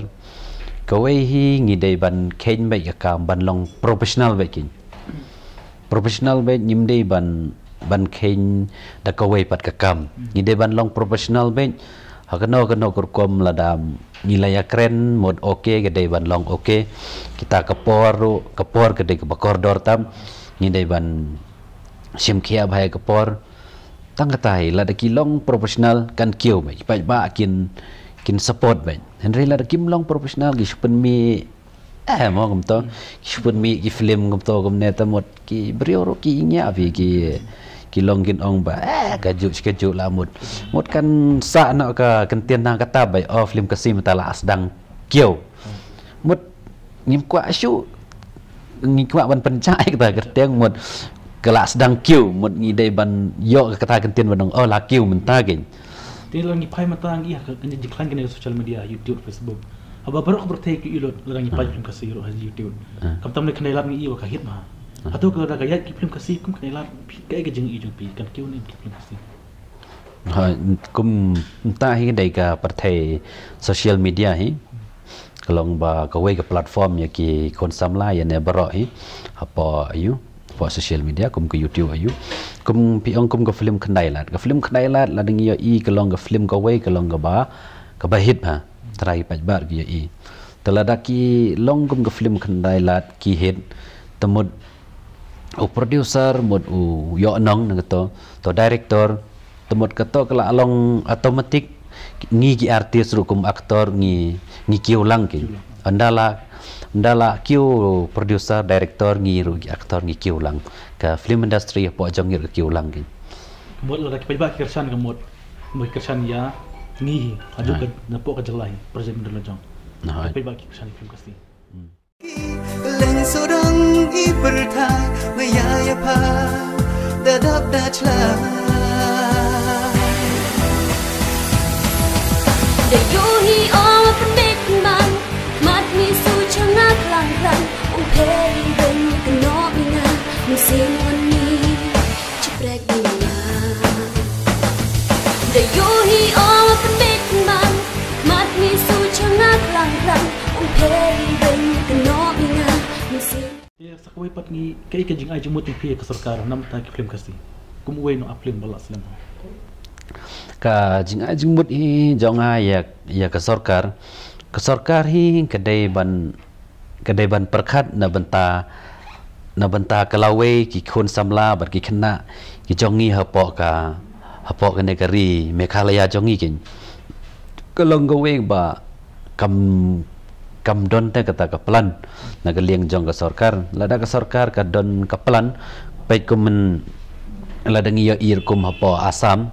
kawai hi ngidai ban kein bai ka ban long professional bai kin professional bai nimdei ban ban kein da kawai pat ka kam hmm. ngidai ban long professional bai ากันนอกกันนอกกรมระดามนิลายเครนหมดโอเคก็ได้วันลองโอเคกิตากระปอรกระปอรก็ได้กระปอร์ดอร์ตัมนี่ได้วันชิมเคียบให้กระปอรตั้งกระต่ายระดับกิลองโปรเฟชชั่นแนลกันเกี่ยวไหมไปบ้ากินกินสปอร์ตไหมเห็นเรื่องระดับกิมลองโปรเฟชชั่นแนลกิชุปนมีเออมองกันโตกิชุปนมีกิฟิล์มกันโตกันเนี่ยทั้งหมดกิบริโอรกิอิงยาบีกิ kilong gin ong ba eh kaju sikaju lamut mut kan sa nak ka kentian nang kata bai of oh, lim kasi mata asdang lah, kyo mut ngim kwa asu ngim kwa ban pencai kata kerteng mut kelas dang kyo mut ngi dai ban yo kata kentian ban oh la kyo menta gin dia lagi pai mata ang iya ah, kan di klan kena social media youtube facebook apa baru aku bertanya ke ilut lagi pai ah. lim kasi ilut haji youtube kamu mereka ni kenal ngi iya kahit mah atau kalau nak kaya ki film kasih kum kena lah kaya ke jeng pi kan kau ni ki film kasih ha kum ta hi dai ka parthe social media hi kalong ba ka wei platform ya ki konsum lah ya ne baro hi apa ayu apa social media kum ke youtube ayu kum pi ong kum ka film kenai lah ka film kenai lah la dengi ya i kalong ka film ka wei kalong ka ba ka ba hit ba trai pa ba ki i teladaki long kum ka film kenai lah ki hit o oh, producer mod u yo nong nang to to director to mod kato kala along automatic ngi gi artis rukum aktor ngi ngi kiu lang ki andala andala lah kiu producer director ngi ru gi aktor ngi kiu lang ka film industry po jong ngi ru kiu lang ki mod la ki pa kirsan ka mod mo kirsan ya ngi aju ka ha. na po ka jalai present dalo jong na pa ba kirsan film kasti Lensur ងអ៊ីប្រថាយមកយ៉ាយ៉ាផាដែលដប់ដែលឆ្លាតដែលយូហីអូផ្ដេកបានមាត់នេះស៊ូឆ្ងាខ្លាំងខ្លាំងអូភេ way pat ngi kay ke jing ay ci moti fi ko sarkar nam ta ki film kasti kum way no aplim balla salam ka jing ay jing moti jong ay ya ya ke sarkar ke sarkar hi ke dai ban ke dai ban perkhat na benta na benta kalawe ki khun samla bar ki khna ki jong ngi hapo ka hapo ke negeri mekhalaya jong ngi kin long go ba kam kam don te kata kapelan na ka liang jong ka sorkar lada ka sorkar ka don kapelan pai ko men lada ngi ir kum hapo asam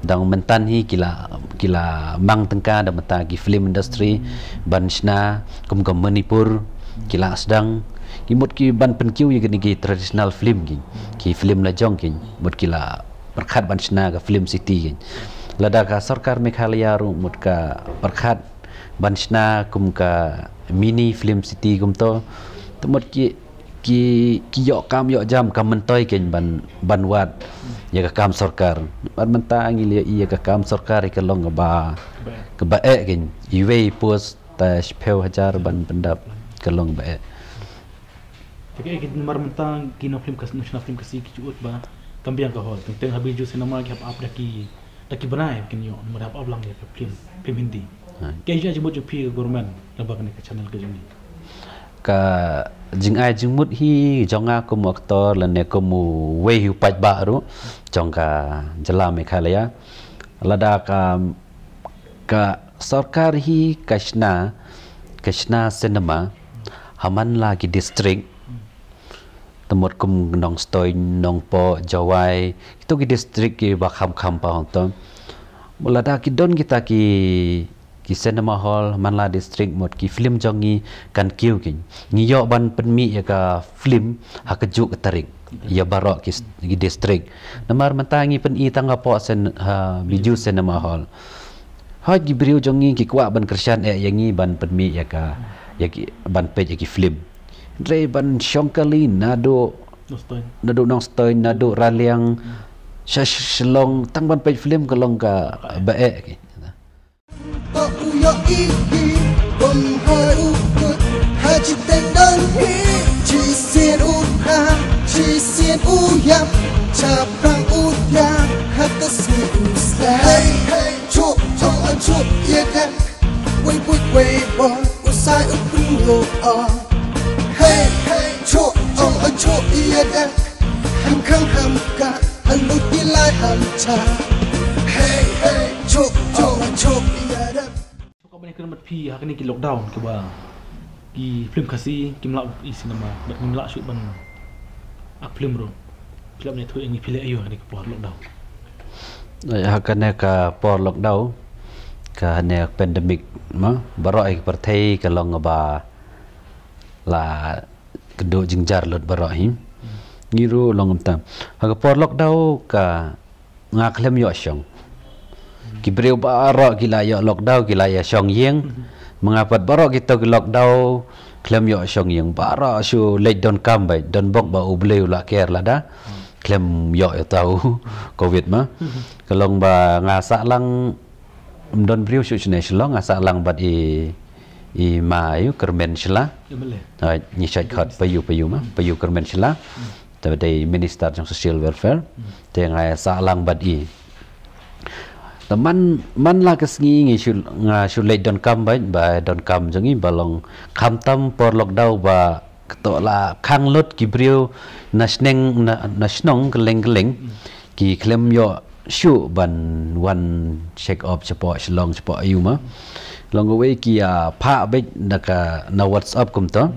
dang mentan hi kila kila mang tengka da mata gi film industry mm. banshna kum ka manipur kila sedang ki mut ki ban pen kiu ye gi traditional film gi ki film la jong gi mut kila perkhat banshna ka film city gi lada ka sorkar mekhalia rumut ka perkhat bansna kum mini film city kum to temot ki ki ki yo kam yo jam kam mentoi ken ban ban wat ya ka kam sarkar ban menta ngil ya iya ka kam sarkar ke long ba ke ba e ken iwe pus ta shpeu hajar ban pendap ke long ba e ke ke din menta ki no film kas no shna film kas ki ut ba tambian ka hol teng habi ju sinema ki ap ap da ki ta ki banae ken yo mar ap ap lang ya film film hindi kejja ha. jemput je pi gurman lepas ni ke channel ke jingi ka jing ai jing mut hi jonga ko moktor la ne ko mu we hi pat ba ru jonga jala me ya lada ka ka sarkar hi kashna kashna cinema haman lagi ki district temur kum nong stoi nong po jawai itu ki district ki bakham kham pa hontom mulada ki don kita ki ki cinema hall manla district mot ki film jongi kan kiu king ni ban penmi ya ka film hak ju tarik ya baro ki di district namar mentangi pen i tangga po sen ha biju cinema hall ha gibriu jongi ki kwa ban kersian e yangi ban penmi ya ka ya ki ban pe ya ki film dre ban shongkali nado nado nong stoi nado raliang Shashlong tang ban pe film ke long ka ba bo u yo i hi bom hai u ku ha chi ten dan hi chi sien u ha chi sien u ya cha prang u ya ha ta si u sta hey hey chu chu an chu ye den wei wei wei bo u sai u ku yo hey hey chu chu an chu ye den ham khang ham ka an lu ti lai ham cha hey hey chu กันมาพีฮักนี่กินล็อกดาวน์กว่ากีพลิมคาซีกิมลาอีซินมาแบบกิมลาชุดบันอักพลิมรู้พลิมเนี่ยทุกอย่างนี่พิเลอยู่ฮักนี่กปอดล็อกดาวน์ไอฮักนี่กปอดล็อกดาวน์กะเนี่ยแพนเดมิกมั้งบารอไอกประเทศกะลองกบาลากระโดดจิงจาร์ลดบารอหิมงี้รู้ลองกันตามฮักปอดล็อกดาวน์กะงาคลิมยอชง Ki beriw barok ki layak lockdown kila ya syong yang mhm. mengapa barok kita ki lockdown Klem yok ya syong yang barok syu Lek don kam baik Don bok ba ubleu lah ker lah dah hmm. Klem yok ya, ya tau Covid mah hmm. Kalong ba ngasak lang Don beriw syu syu nesh lang lang bat i I ma yu kermen syu ya, lah Nyisat khat payu payu mah Payu kermen syu hmm. Tapi dari minister jang social welfare Tengah salang bat i Teman, man man lah kesini ni sul ngah sul late don kam bay bay don kam jengi balong kam tam por lockdown ba kto la kang lot kibrio nasneng nasnong keleng keleng hmm. ki klem yo shu ban wan check up support long support ayu ma longo we ki a ya, pa be naka na whatsapp kum to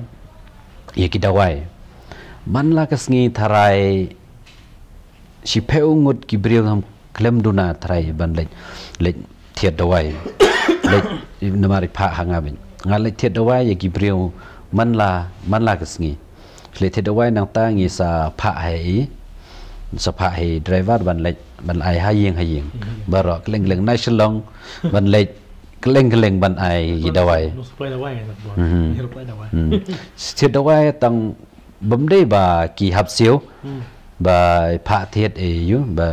ye ki dawai man la kesini tharai si peungut kibrio ham lem na thay ban lek lek thiệt dawai lek namari pha hanga bin nga lek thiệt dawai ye gibriel mân la man la kasngi lek thiệt dawai nang ta nghĩ sa phá hay sa pha hai driver ban lek ban ai hay ha yeng ha yeng mm-hmm. barok leng leng nai shlong ban lek keleng keleng ban ai gi dawai mm-hmm. mm-hmm. thiệt dawai tang bấm đây bà kỳ hấp siêu mm. bà phá thiệt ấy e bà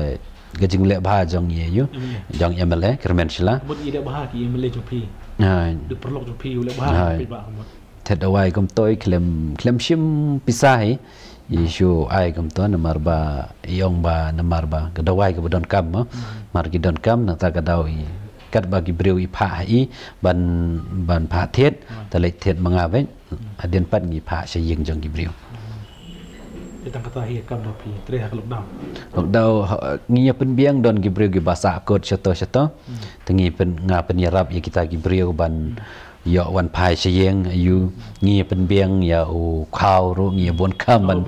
gajing le bah jong ye yu mm. jong ye mele kermen shila but ye bah ki ye mele jupi ha du perlok jupi ule bah ha thet awai kom toy klem klem sim pisah. ye shu ay kom to na ba, yong ba na marba gadawai ke don kam oh. mo mm. mar ki don kam na ta gadawi kat bagi brew i pha ban ban pahat, thet ta le thet manga ve mm. adin pat ngi tentang kata akhir kan bapi terus hak lockdown lockdown uh, ha, ngiya pen biang don gibril gi basa kot seto tengi pen nga penyerap yarap ya kita gibril ban hmm. Ya wan pai sieng yu ngi pen biang ya u kau ru ngi bon kam ban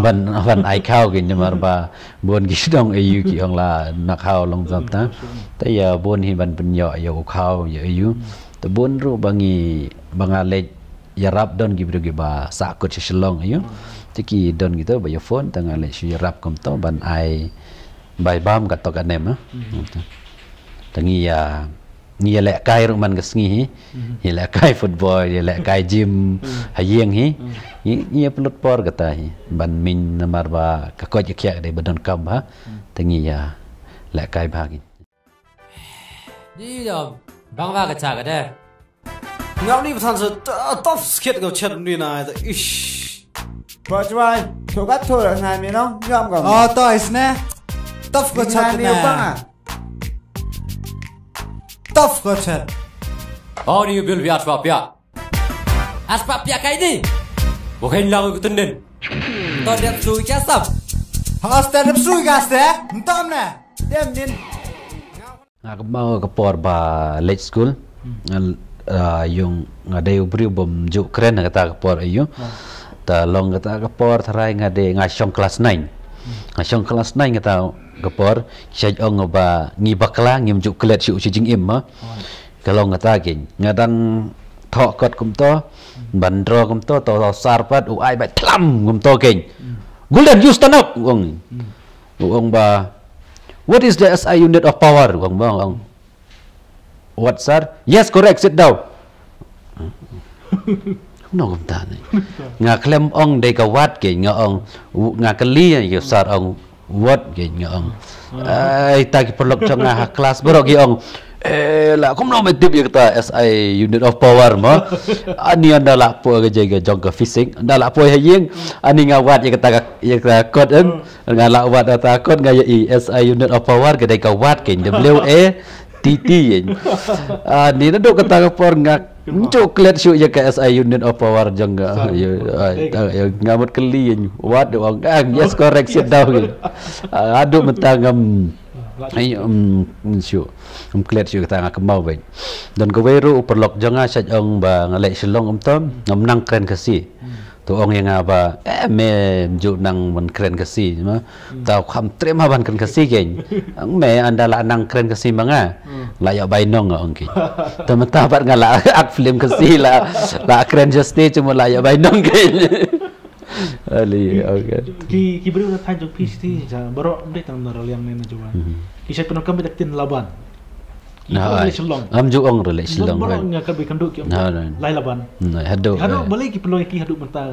ban ban ai kau gin nyamar ba bon gi dong e yu ki ong la na kau long hmm. zam ta ta ya bon hi ban pen ya ya u kau ya e yu hmm. ta bon ru bangi bangalek ya rap don gibril gi ba sakot sieng yu hmm. จะกี่ดนกี่ตัวใบยฟนตั้งอะไรชีรับกมโตบันไอใบบ้ามกับตกันเนมตั้งียานี่แหละกายรูมันก็สงี้นี่แหละกายฟุตบอลนี่แหละกายจิมหายงฮีนี่ปลดปอร์กตาฮีบันมินนมารบาก็จะเขียกได้บันดอนคำฮะตั้งียาและกายบากินนี่ยอมบางว่ากระชากกันได้เงานี้ประธานสุดต้องสเก็ตกับเชนนี่นายแต่อิช Bertrand, 조각토를 삶이노 염검. 어, 또 있네. 떡거 쳤네. 떡거 쳤. और ये बिल व्यास पापिया आज पापिया कहीं नहीं वो कहीं लागू कितने तो डेप सुई क्या सब हाँ स्टेप सुई क्या स्टेप तुमने डेप दिन Ako mau ke por ba late school yung ada ubri bom juk keren kata ke por ayo. Talong kata gapor thrai ngade ngasong kelas 9 ngasong hmm. kelas 9 kata gapor chej ong ba ngi bakla ngi mjuk kelat si uci jing imma ah. kalong kata king ngadang tho kot kum to hmm. bandro kum to to sarpat u ai ba tlam kum to king gulden you stand up ong hmm. ong ba what is the si unit of power ong ba ong what sir yes correct sit down นองกตานี่งาเคลมองได้กวัดเก่งงาองงากะลีเกี่ยวสารองวัดเก่งงาองไอ้ตากิปลกจังงาคลาสบรอกี่องเอล่ะคุณน้องไม่ติดยกตา SI unit of power มะอันนี้อันดาลพวกจะเกี่ยวกับฟิสิกอันดาลพวกเฮียงอันนี้งาวัดยกตากยกตากดเอ็งงาลวัดตากดงาย SI unit of power ก็ได้กวัดเก่ง WA TT เองอันนี้นั่นดูกตากับพวกงา Coklat syuk je KSI Union apa Power enggak, Ya, ah, tak ya ngamut keli ya. Wat de wang. Ah, yes oh, correct sit down. Aduh mentang ngam. Ay ah, um syuk. Um klet syuk tang ah, ke mau baik. Dan ke weru perlok jangga sajong bang lek selong um tom ngam nangkan kasi. ตัวองยังไงว่าแม่อยู่นังมันเครนกสีใช่ไหมแต่คำเตรียมมาบันเครนกสีเก่งแม่อันดาละนังเครนกสีบ้างอ่ะลายใบนองอ่ะองค์กินแต่เมื่อตาบัดงาละอักฟิล์มกสีละละเครนจัสตีจมูลายใบนองกินอะไรโอเคกี่กี่บริวารท่านจุกพีชที่จะบรอดได้ตั้งนรกเลี้ยงในนจวันกี่ชัยเป็นองค์กรไม่ตัดตินลาบัน Ikan selong. juga orang relai selong. Berapa orang kan? yang kau bikin duduk? Nah, lain laban. Hmm, nah, hadu. Hadu eh. boleh kita pernah kita hadu mentah.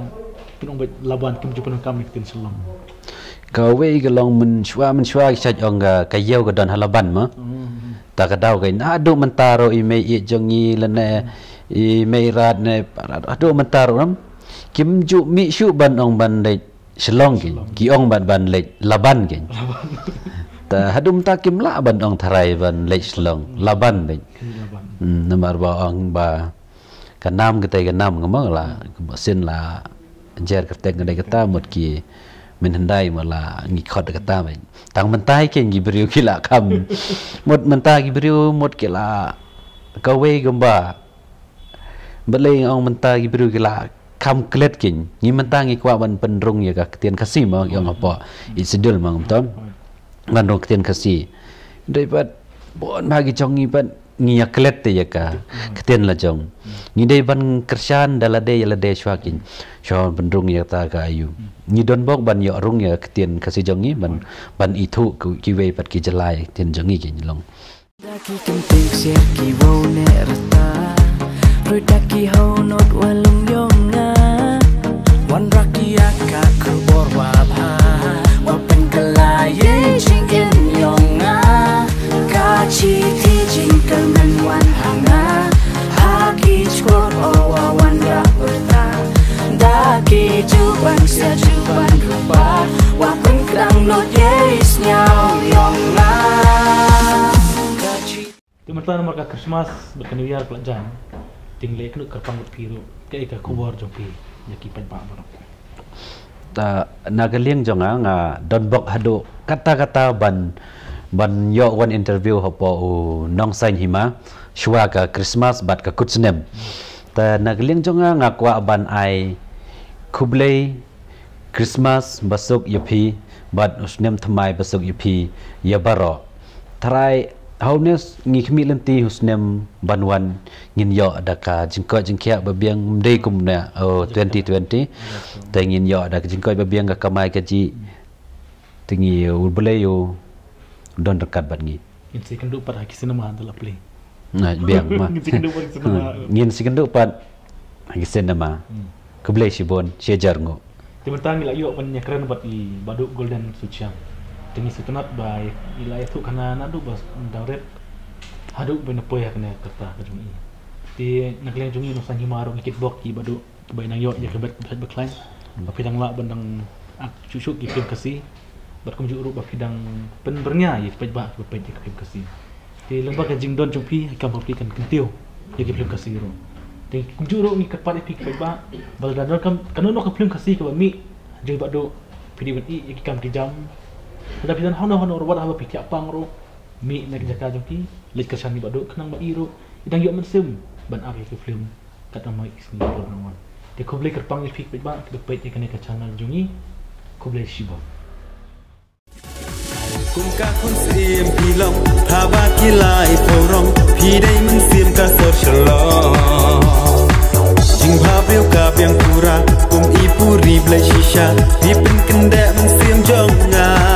Kita orang laban kita jumpa kami kita selong. Kau wei gelong menshua menshua kita orang kau kayau kau dan halaban mah. Hmm. Tak ada kau ini. Hadu mentaro imei jengi lene imei rad ne parado. Hadu mentaro ram. Kim ju mi shu ban ong ban le selong gin. Ki ong ban ban laban gin. ta hadum ta kim la ban ong tharai ban lech long la ban de mm, number ba ong ba ka nam ke tai ka nam ngam la ba sin la jer ka teng ngai ka ta mot ki men handai ma la ngi khot ka ta ban tang man tai ke ngi briu ki la kam mot man ta ki briu mot ki la ka we gam ba ba le ong man ta ki briu ki la คำเกล็ดกินยิ่งมันตั้งอีกว่ามันเป็นรุงอย่างกับเตียนคาซีมองยองอปออิสเดลมองต้องวันโรคเตียนคสีได้ปัดบ่นพากิจองงี้ปัดงี้ยักเล็ดตียกะเตียนละจงงี้ได้บันกระชานดลเดยละเดชวากินชาวบันรุงยักตากายุงี้ดนบอกบันยอรุงยักเตียนคสีจองงี้บันบันอีทุกกิเวปัดกิจลายเตียนจองงี้กินลงดักกิจงติกเสียกิวเนรตารุดักกิฮานอดวลุงยงงาวันรักกิยักกะครบอร์วาบา Wang xia chu wan ru ba Wa kung kdang Christmas Bukan New pelajaran tinggal ikut kena kerpang lupi ru Kek ka kubur jopi Nyaki panjang baru ta nagaling jonga ah, ngah don bok hadu kata kata ban ban yo one interview hopo u nong sain hima shwa kah christmas bat ka kutsnem ta nagaling jonga ah, ngah kwa ban ai Kublai Christmas Basuk Yupi, but Usnem Tamai Basuk Yupi, ni, Try Honest Nikmilanti Usnem Banwan, yo Daka, Jinko Jinkia Babiang Dekumna, oh, twenty twenty. Tang in your Daka Jinko gak Kamai Kaji Tingi Ubuleyo Don't Rakat Bangi. In second do, but I kissing a man the lah, lovely. Nah, biang mah. Ngin sikendu pat hmm, ngisen nama kebelai si bon si ajar ngok Terima kasih ilai yuk punya keren buat i baduk golden suciang Demi setenat bay ilai itu kena nak duk bas daurep Haduk benepo ya kena kerta ke jungi Di negeri jungi nusang himaru ngikit bok i baduk Kebay nang yuk ya kebet kebet beklan Tapi hmm. tang lak bendang ah, cucu ki film kesi Bat kumju uruk bak hidang penbernya ya kebet bak kebet ya kebet kesi Di lembaga jingdon jumpi akan berpikan kentiu Ya kebet kesi rung dan kunjuk dok ni kepala pi ke ba. Bala dan kan kan nak film kasih ke mi. Jadi ba dok pidi ban i ki kam ki jam. Ada pisan hono hono robot apa pi tiap pang ro. Mi nak jaga joki. Lek ke sani ba kenang ba i ro. Idang yo mensem ban ap ki film kat nama ik sini ro nama. Dia ko boleh kerpang ni pi ba ke pet ni kena ke channel jungi. Ko boleh shiba. กุมกะคนเสียมพี่ลองถ้าว่ากีไลเท่ารองพี่ได้มันเสียมกะสดฉลอง Jing habil kap yang kurang Kum ipu riblai shisha Dipin kendek mesin jongan